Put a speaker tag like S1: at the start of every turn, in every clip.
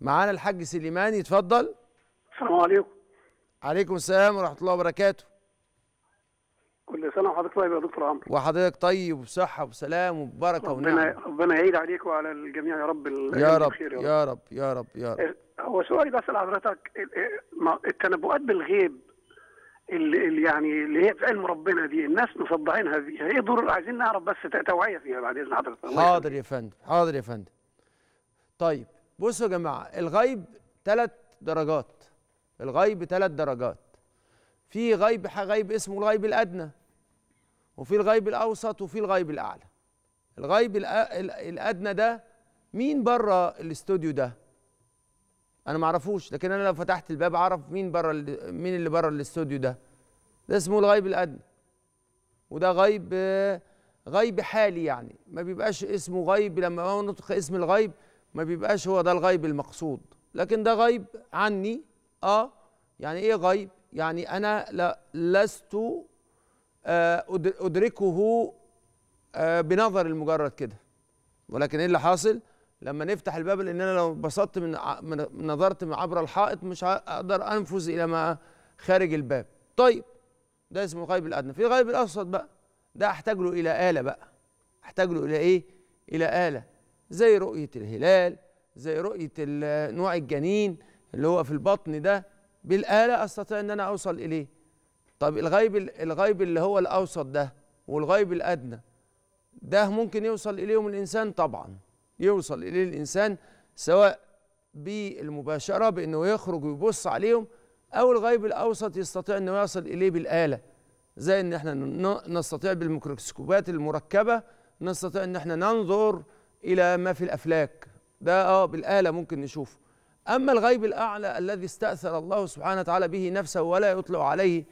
S1: معانا الحاج سليمان يتفضل السلام عليكم عليكم السلام ورحمه الله وبركاته كل سنه وحضرتك طيب يا دكتور عمرو وحضرتك طيب وبصحه وسلام وبركه ونعم ربنا ربنا يعيد عليك وعلى الجميع يا رب يا رب يا رب, يا رب يا رب يا رب هو سؤالي بس لحضرتك إيه، إيه، التنبؤات بالغيب اللي يعني اللي هي في علم ربنا دي الناس مصدعينها دي هي دور إيه عايزين نعرف بس توعيه فيها بعد اذن حضرتك حاضر يا فندم حاضر يا فندم طيب بصوا يا جماعه الغيب ثلاث درجات الغيب ثلاث درجات في غيب غيب اسمه الغيب الادنى وفي الغيب الاوسط وفي الغيب الاعلى الغيب الادنى ده مين بره الاستوديو ده انا ما اعرفوش لكن انا لو فتحت الباب اعرف مين بره مين اللي بره الاستوديو ده ده اسمه الغيب الادنى وده غيب غيب حالي يعني ما بيبقاش اسمه غيب لما نطق اسم الغيب ما بيبقاش هو ده الغيب المقصود لكن ده غيب عني اه يعني ايه غيب يعني انا لا لست آه، ادركه آه، بنظر المجرد كده ولكن ايه اللي حاصل لما نفتح الباب لان انا لو بسطت من نظرت من عبر الحائط مش هقدر انفذ الى ما خارج الباب طيب ده اسمه غيب الادنى في غيب الاوسط بقى ده احتاج له الى اله بقى احتاج له الى ايه الى اله زي رؤية الهلال زي رؤية نوع الجنين اللي هو في البطن ده بالآلة أستطيع أن أنا أوصل إليه طب الغيب الغيب اللي هو الأوسط ده والغيب الأدنى ده ممكن يوصل إليهم الإنسان طبعا يوصل إليه الإنسان سواء بالمباشرة بأنه يخرج ويبص عليهم أو الغيب الأوسط يستطيع أنه يصل إليه بالآلة زي أن احنا نستطيع بالميكروسكوبات المركبة نستطيع أن احنا ننظر الى ما في الافلاك ده اه بالاله ممكن نشوفه اما الغيب الاعلى الذي استاثر الله سبحانه وتعالى به نفسه ولا يطلع عليه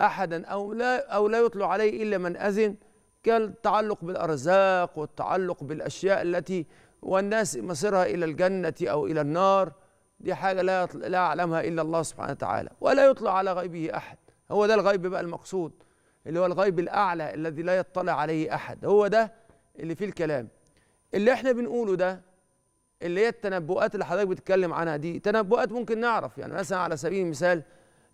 S1: احدا او لا او لا يطلع عليه الا من اذن كالتعلق بالارزاق والتعلق بالاشياء التي والناس مصيرها الى الجنه او الى النار دي حاجه لا لا يعلمها الا الله سبحانه وتعالى ولا يطلع على غيبه احد هو ده الغيب بقى المقصود اللي هو الغيب الاعلى الذي لا يطلع عليه احد هو ده اللي فيه الكلام اللي احنا بنقوله ده اللي هي التنبؤات اللي حضرتك بتتكلم عنها دي تنبؤات ممكن نعرف يعني مثلا على سبيل المثال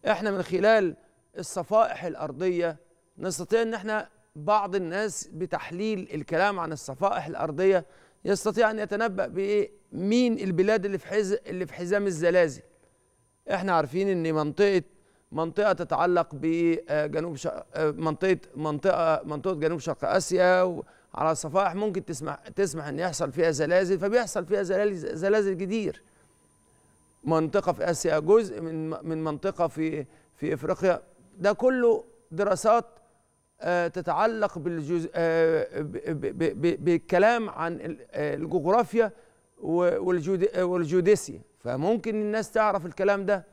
S1: احنا من خلال الصفائح الارضيه نستطيع ان احنا بعض الناس بتحليل الكلام عن الصفائح الارضيه يستطيع ان يتنبأ بايه مين البلاد اللي في حز اللي في حزام الزلازل احنا عارفين ان منطقه منطقه تتعلق بجنوب آه، شرق آه، منطقه منطقه منطقه جنوب شرق اسيا على صفائح ممكن تسمح تسمح ان يحصل فيها زلازل فبيحصل فيها زلازل زلازل كتير منطقه في اسيا جزء من من منطقه في في افريقيا ده كله دراسات آه، تتعلق بالجزء آه، بالكلام عن آه، الجغرافيا والجوديسيا فممكن الناس تعرف الكلام ده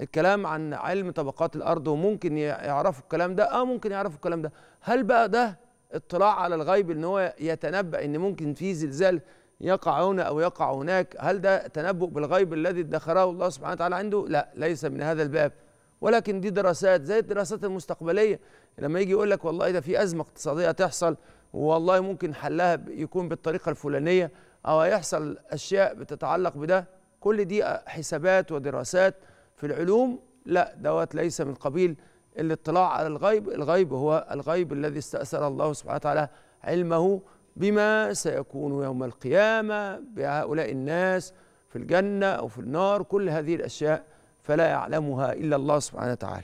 S1: الكلام عن علم طبقات الارض وممكن يعرفوا الكلام ده اه ممكن يعرفوا الكلام ده هل بقى ده اطلاع على الغيب ان هو يتنبأ ان ممكن في زلزال يقع هنا او يقع هناك هل ده تنبؤ بالغيب الذي ادخره الله سبحانه وتعالى عنده لا ليس من هذا الباب ولكن دي دراسات زي الدراسات المستقبليه لما يجي يقول لك والله ده في ازمه اقتصاديه تحصل والله ممكن حلها يكون بالطريقه الفلانيه او هيحصل اشياء بتتعلق بده كل دي حسابات ودراسات في العلوم لا دوت ليس من قبيل الاطلاع على الغيب الغيب هو الغيب الذي استأثر الله سبحانه وتعالى علمه بما سيكون يوم القيامة بهؤلاء الناس في الجنة أو في النار كل هذه الأشياء فلا يعلمها إلا الله سبحانه وتعالى